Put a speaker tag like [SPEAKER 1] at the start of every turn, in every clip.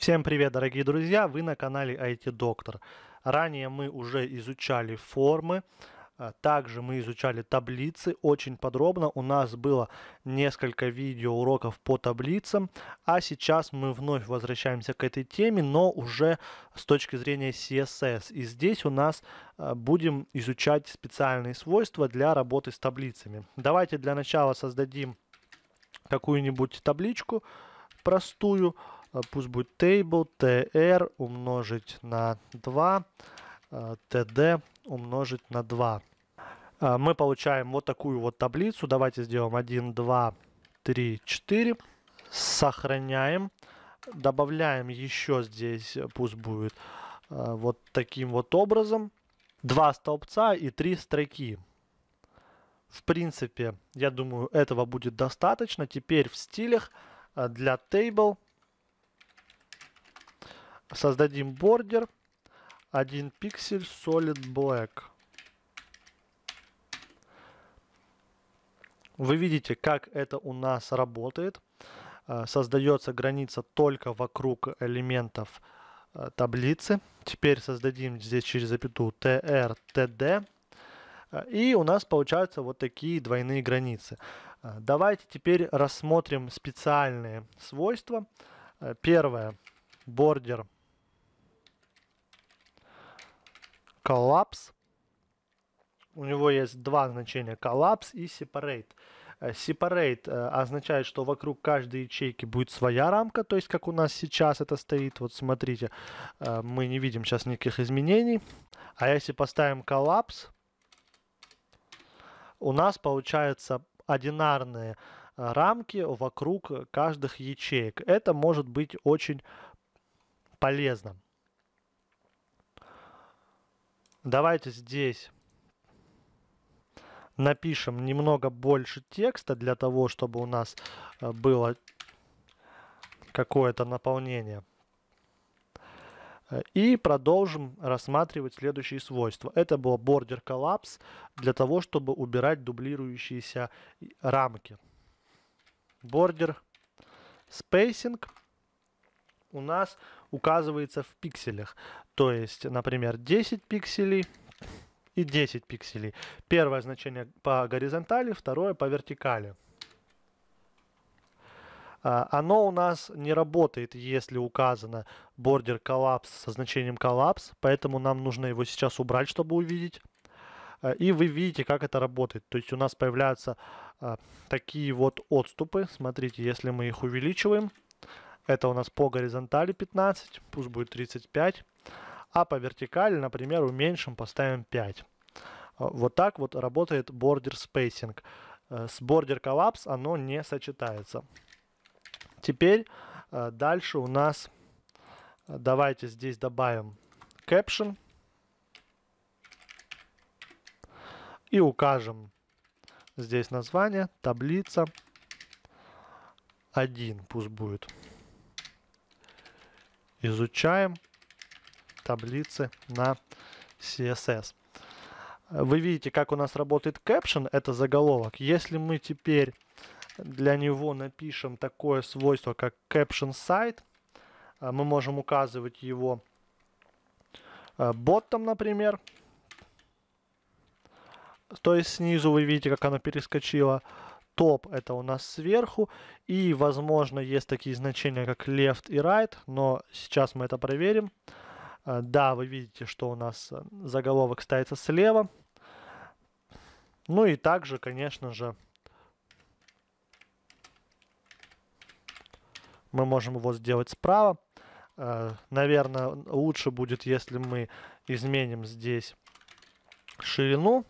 [SPEAKER 1] Всем привет, дорогие друзья! Вы на канале IT-доктор. Ранее мы уже изучали формы, а, также мы изучали таблицы очень подробно. У нас было несколько видео уроков по таблицам, а сейчас мы вновь возвращаемся к этой теме, но уже с точки зрения CSS. И здесь у нас а, будем изучать специальные свойства для работы с таблицами. Давайте для начала создадим какую-нибудь табличку простую, простую Э, пусть будет table tr умножить на 2, td э, умножить на 2. Э, мы получаем вот такую вот таблицу. Давайте сделаем 1, 2, 3, 4. Сохраняем. Добавляем еще здесь, пусть будет вот таким вот образом. Два столбца и три строки. В принципе, я думаю, этого будет достаточно. Теперь в стилях для table Создадим бордер. 1 пиксель Solid Black. Вы видите, как это у нас работает. А, создается граница только вокруг элементов а, таблицы. Теперь создадим здесь через запятую tr, td. А, и у нас получаются вот такие двойные границы. Давайте теперь рассмотрим специальные свойства. Первое. Бордер collapse У него есть два значения collapse и separate. Э, separate э, означает, что вокруг каждой ячейки будет своя рамка, то есть как у нас сейчас это стоит. Вот смотрите, э, мы не видим сейчас никаких изменений. А если поставим collapse у нас получается одинарные рамки вокруг каждых ячеек. Это может быть очень полезно. Давайте здесь напишем немного больше текста для того, чтобы у нас э, было какое-то наполнение. Э, и продолжим рассматривать следующие свойства. Это был Border Collapse для того, чтобы убирать дублирующиеся э, рамки. Border Spacing – у нас указывается в пикселях. То есть, например, 10 пикселей и 10 пикселей. Первое значение по горизонтали, второе по вертикали. А, оно у нас не работает, если указано border collapse со значением collapse, поэтому нам нужно его сейчас убрать, чтобы увидеть. А, и вы видите, как это работает. То есть у нас появляются а, такие вот отступы. Смотрите, если мы их увеличиваем, это у нас по горизонтали 15, пусть будет 35. А по вертикали, например, уменьшим, поставим 5. А, вот так вот работает border spacing. Э, с border collapse оно не сочетается. Теперь э, дальше у нас э, давайте здесь добавим caption и укажем здесь название, таблица 1 пусть будет изучаем таблицы на CSS. Вы видите, как у нас работает caption, это заголовок. Если мы теперь для него напишем такое свойство, как caption site, э, мы можем указывать его э, ботом, например. То есть снизу вы видите, как оно перескочило топ это у нас сверху, и, возможно, есть такие значения, как left и right, но сейчас мы это проверим. Э, да, вы видите, что у нас э, заголовок ставится слева. Ну и также, конечно же, мы можем его сделать справа. Э, Наверное, лучше будет, если мы изменим здесь ширину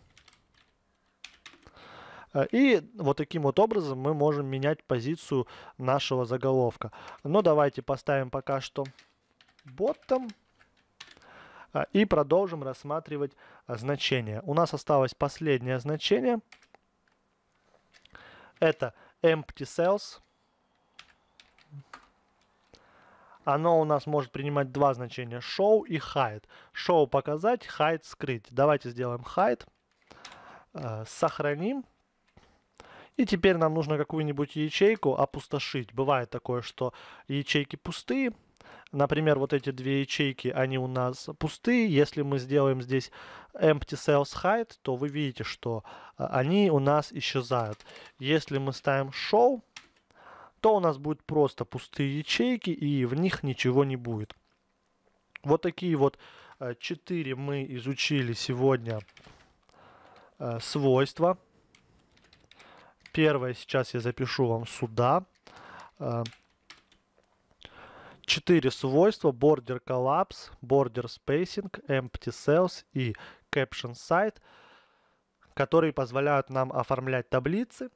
[SPEAKER 1] Э, и вот таким вот образом мы можем менять позицию нашего заголовка. Но ну, давайте поставим пока что ботом э, и продолжим рассматривать э, значение. У нас осталось последнее значение. Это empty cells. Оно у нас может принимать два значения. Show и hide. Show показать, hide скрыть. Давайте сделаем hide. Сохраним. И теперь нам нужно какую-нибудь ячейку опустошить. Бывает такое, что ячейки пустые. Например, вот эти две ячейки, они у нас пустые. Если мы сделаем здесь empty cells hide, то вы видите, что э, они у нас исчезают. Если мы ставим show, то у нас будут просто пустые ячейки, и в них ничего не будет. Вот такие вот э, четыре мы изучили сегодня э, свойства Первое сейчас я запишу вам сюда. Э, четыре свойства. Border Collapse, Border Spacing, Empty Cells и Caption Site, которые позволяют нам оформлять таблицы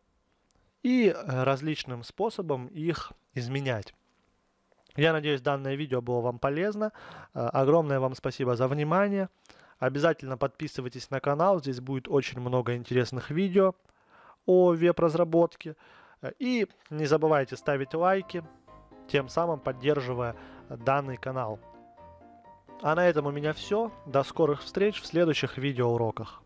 [SPEAKER 1] и э, различным способом их изменять. Я надеюсь, данное видео было вам полезно. Э, огромное вам спасибо за внимание. Обязательно подписывайтесь на канал, здесь будет очень много интересных видео о веб-разработке. Э, и не забывайте ставить лайки, тем самым поддерживая данный канал. А на этом у меня все. До скорых встреч в следующих видеоуроках.